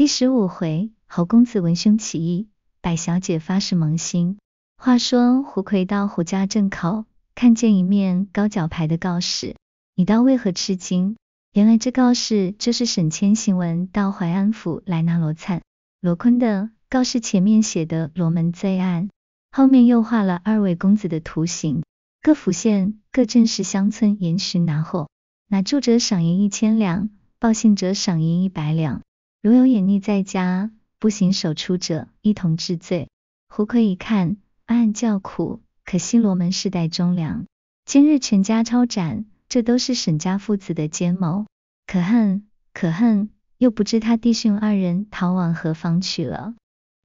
第十五回，侯公子闻兄起义，百小姐发誓萌心。话说胡魁到胡家镇口，看见一面高脚牌的告示，你倒为何吃惊？原来这告示就是沈谦行文到淮安府来拿罗灿、罗坤的。告示前面写的罗门罪案，后面又画了二位公子的图形，各府县、各镇市、乡村严巡拿货，拿住者赏银一千两，报信者赏银一百两。如有隐匿在家、不行守出者，一同治罪。胡奎一看，暗暗叫苦，可惜罗门世代忠良，今日全家抄斩，这都是沈家父子的奸谋，可恨可恨，又不知他弟兄二人逃往何方去了。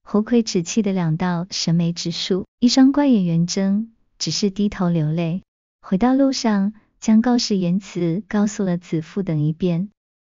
胡魁只气得两道神眉直竖，一双怪眼圆睁，只是低头流泪。回到路上，将告示言辞告诉了子父等一遍。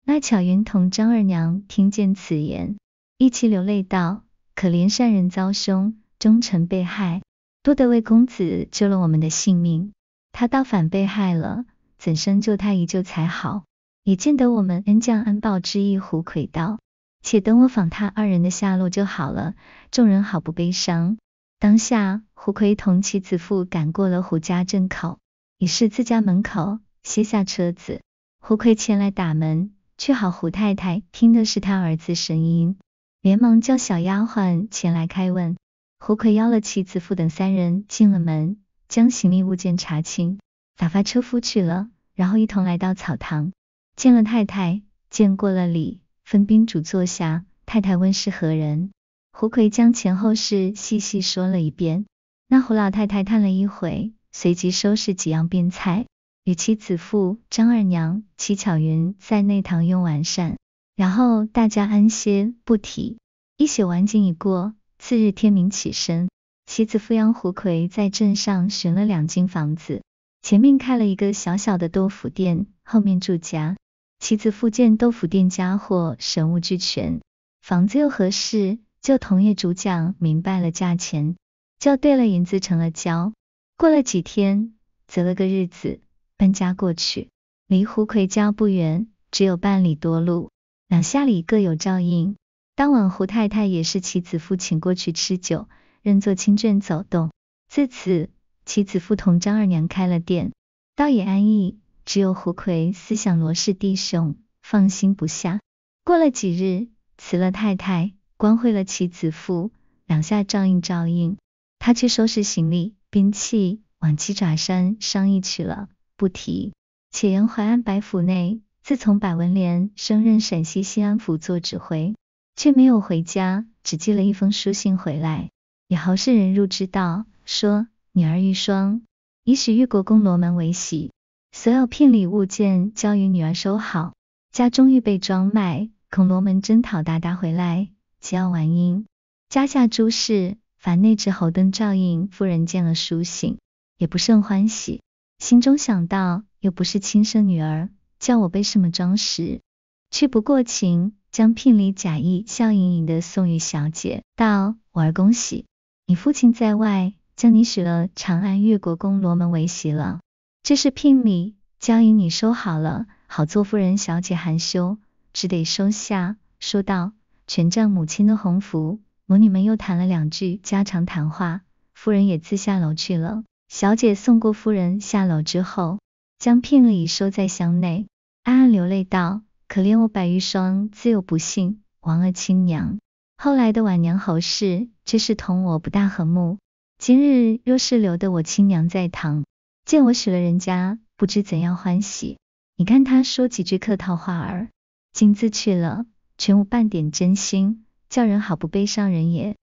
那巧云同张二娘听见此言，一起流泪道：“可怜善人遭凶，忠臣被害，多得魏公子救了我们的性命，他倒反被害了，怎生救他一救才好？也见得我们恩将恩报之意。”胡魁道：“且等我访他二人的下落就好了。”众人好不悲伤。当下胡魁同其子妇赶过了胡家镇口，已是自家门口，歇下车子。胡魁前来打门。却好胡太太听的是他儿子声音，连忙叫小丫鬟前来开问。胡魁邀了妻子、妇等三人进了门，将行李物件查清，打发车夫去了，然后一同来到草堂，见了太太，见过了礼，分宾主坐下。太太问是何人，胡奎将前后事细细说了一遍。那胡老太太叹了一回，随即收拾几样便菜。与其子父张二娘、齐巧云在内堂用完膳，然后大家安歇，不提。一写完景已过，次日天明起身，其子富阳胡奎在镇上寻了两间房子，前面开了一个小小的豆腐店，后面住家。其子夫见豆腐店家或神物俱全，房子又合适，就同业主讲明白了价钱，就兑了银子成了交。过了几天，择了个日子。搬家过去，离胡奎家不远，只有半里多路，两下里各有照应。当晚胡太太也是其子父请过去吃酒，认作亲眷走动。自此，其子父同张二娘开了店，倒也安逸。只有胡奎思想罗氏弟兄，放心不下。过了几日，辞了太太，光会了其子父，两下照应照应，他去收拾行李、兵器，往鸡爪山商议去了。不提。且言淮安白府内，自从百文莲升任陕西西安府做指挥，却没有回家，只寄了一封书信回来。以豪氏人入之道，说女儿玉霜已许玉国公罗门为喜，所有聘礼物件交与女儿收好，家中预备装卖，恐罗门征讨达达回来，急要完音。家下诸事，凡内侄侯登照应夫人见了书信，也不甚欢喜。心中想到，又不是亲生女儿，叫我背什么装实？却不过情，将聘礼假意笑盈盈的送与小姐，道：“我儿恭喜，你父亲在外将你许了长安越国公罗门为媳了，这是聘礼，交与你收好了，好做夫人。”小姐含羞只得收下，说道：“全仗母亲的鸿福。”母女们又谈了两句家常谈话，夫人也自下楼去了。小姐送过夫人下楼之后，将聘礼收在箱内，暗暗流泪道：“可怜我白玉霜，自幼不幸，亡了亲娘。后来的晚娘侯氏，却是同我不大和睦。今日若是留得我亲娘在堂，见我许了人家，不知怎样欢喜。你看她说几句客套话儿，竟自去了，全无半点真心，叫人好不悲伤人也。”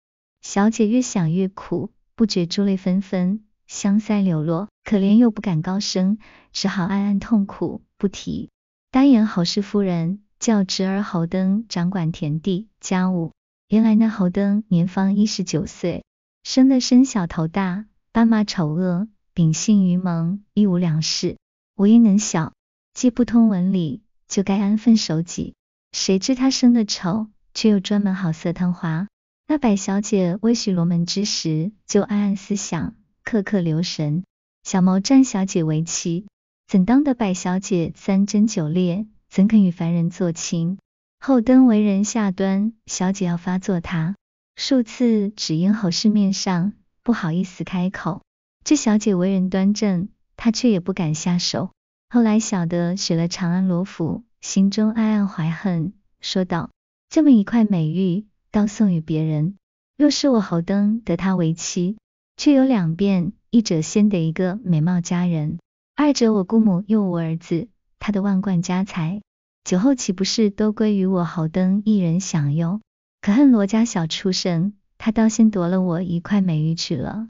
小姐越想越苦，不觉珠泪纷纷。香腮流落，可怜又不敢高声，只好暗暗痛苦不提。单言侯氏夫人，叫侄儿侯登掌管田地家务。原来那侯登年方一十九岁，生的身小头大，斑马丑恶，秉性愚蒙，一无两事，无一能晓，既不通文理，就该安分守己。谁知他生的丑，却又专门好色贪花。那百小姐未许罗门之时，就暗暗思想。刻刻留神，小毛占小姐为妻，怎当得百小姐三贞九烈？怎肯与凡人做亲？侯登为人下端，小姐要发作他数次，只因侯氏面上，不好意思开口。这小姐为人端正，他却也不敢下手。后来小的娶了长安罗府，心中暗暗怀恨，说道：这么一块美玉，倒送与别人。若是我侯登得她为妻，却有两变，一者先得一个美貌佳人，二者我姑母又无儿子，她的万贯家财，酒后岂不是都归于我豪登一人享用？可恨罗家小畜生，他倒先夺了我一块美玉去了。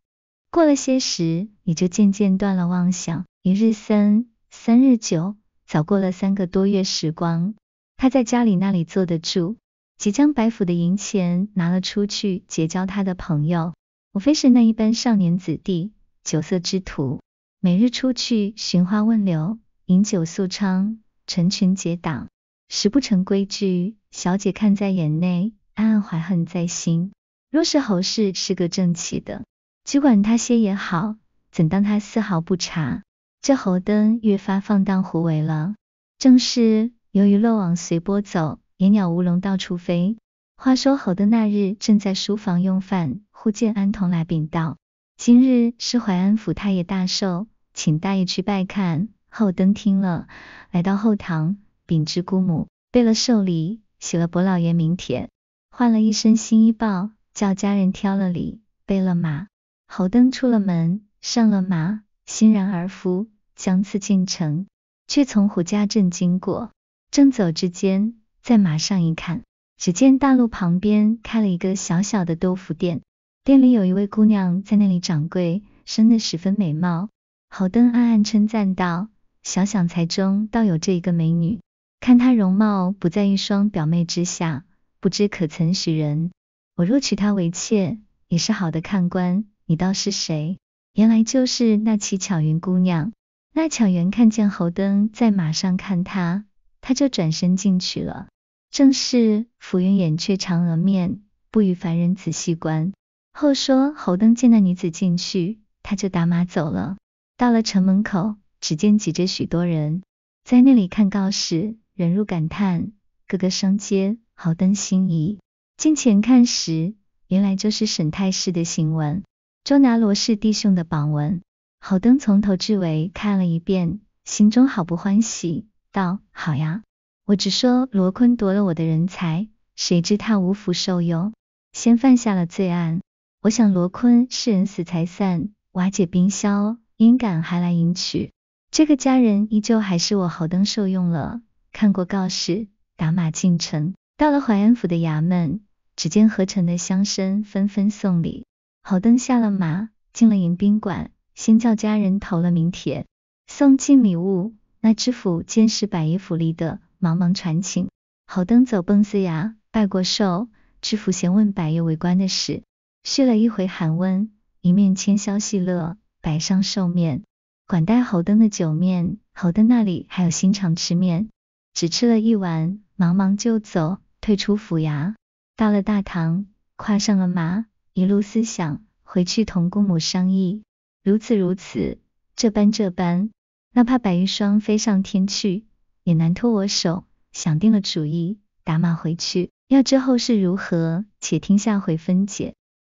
过了些时，你就渐渐断了妄想，一日三，三日九，早过了三个多月时光。他在家里那里坐得住，即将白府的银钱拿了出去，结交他的朋友。无非是那一般少年子弟、酒色之徒，每日出去寻花问柳、饮酒宿娼，成群结党，实不成规矩。小姐看在眼内，暗暗怀恨在心。若是侯氏是个正气的，只管他些也好，怎当他丝毫不察？这侯登越发放荡胡为了，正是由于漏网随波走，野鸟无笼到处飞。话说侯登那日正在书房用饭。忽见安童来禀道：“今日是淮安府太爷大寿，请大爷去拜看。”侯登听了，来到后堂，禀知姑母，备了寿礼，写了伯老爷名帖，换了一身新衣抱，叫家人挑了礼，备了马。侯登出了门，上了马，欣然而夫，将次进城，却从胡家镇经过。正走之间，在马上一看，只见大路旁边开了一个小小的豆腐店。店里有一位姑娘在那里掌柜，生得十分美貌。侯登暗暗称赞道：“小想才中倒有这一个美女，看她容貌不在一双表妹之下，不知可曾许人？我若娶她为妾，也是好的。看官，你道是谁？原来就是那乞巧云姑娘。那巧云看见侯登在马上看她，她就转身进去了。正是浮云掩却嫦娥面，不与凡人仔细观。”后说，侯登见那女子进去，他就打马走了。到了城门口，只见挤着许多人，在那里看告示，忍入感叹，个个伤嗟。侯登心仪。近前看时，原来就是沈太师的行文，捉拿罗氏弟兄的榜文。侯登从头至尾看了一遍，心中好不欢喜，道：“好呀，我只说罗坤夺了我的人才，谁知他无福受用，先犯下了罪案。”我想罗坤是人死财散，瓦解冰消，应感还来迎娶。这个家人依旧还是我郝登受用了。看过告示，打马进城，到了淮安府的衙门，只见何成的乡绅纷纷送礼。郝登下了马，进了迎宾馆，先叫家人投了名帖，送进礼物。那知府见是百越府里的，忙忙传请。郝登走蹦子牙，拜过寿，知府闲问百业为官的事。续了一回寒温，一面牵消戏乐，摆上寿面，管待侯登的酒面。侯登那里还有心肠吃面，只吃了一碗，忙忙就走，退出府衙，到了大堂，跨上了马，一路思想，回去同姑母商议，如此如此，这般这般，哪怕白玉霜飞上天去，也难脱我手。想定了主意，打马回去。要知后事如何，且听下回分解。